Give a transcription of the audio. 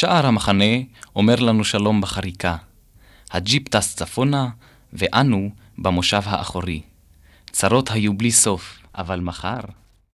שאר המחנה אומר לנו שלום בחריקה. הג'יפ טס צפונה, ואנו במושב האחורי. צרות היו בלי סוף, אבל מחר...